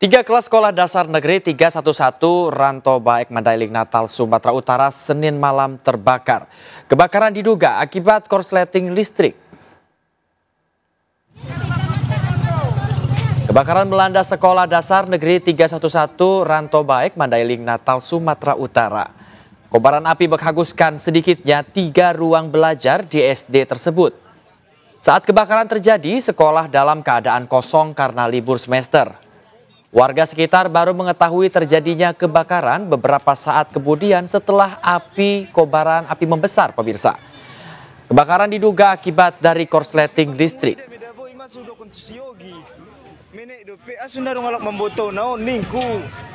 Tiga kelas sekolah dasar negeri 311 Ranto Baek Mandailing Natal, Sumatera Utara, Senin malam terbakar. Kebakaran diduga akibat korsleting listrik. Kebakaran melanda sekolah dasar negeri 311 Ranto Baek Mandailing Natal, Sumatera Utara. Kobaran api menghanguskan sedikitnya tiga ruang belajar di SD tersebut. Saat kebakaran terjadi, sekolah dalam keadaan kosong karena libur semester. Warga sekitar baru mengetahui terjadinya kebakaran beberapa saat kemudian setelah api kobaran api membesar pemirsa. Kebakaran diduga akibat dari korsleting listrik.